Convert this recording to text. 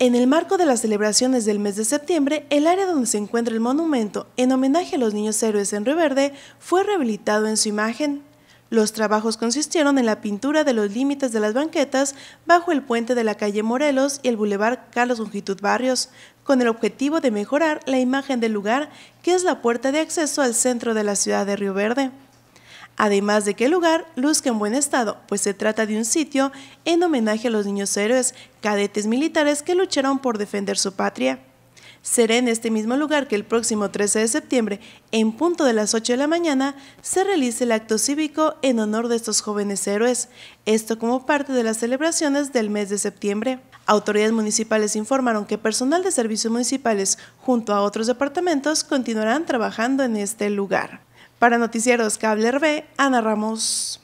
En el marco de las celebraciones del mes de septiembre, el área donde se encuentra el monumento en homenaje a los niños héroes en Río Verde fue rehabilitado en su imagen. Los trabajos consistieron en la pintura de los límites de las banquetas bajo el puente de la calle Morelos y el bulevar Carlos Longitud Barrios, con el objetivo de mejorar la imagen del lugar que es la puerta de acceso al centro de la ciudad de Río Verde además de que el lugar luzca en buen estado, pues se trata de un sitio en homenaje a los niños héroes, cadetes militares que lucharon por defender su patria. Será en este mismo lugar que el próximo 13 de septiembre, en punto de las 8 de la mañana, se realice el acto cívico en honor de estos jóvenes héroes, esto como parte de las celebraciones del mes de septiembre. Autoridades municipales informaron que personal de servicios municipales, junto a otros departamentos, continuarán trabajando en este lugar. Para Noticieros Cable RB, Ana Ramos.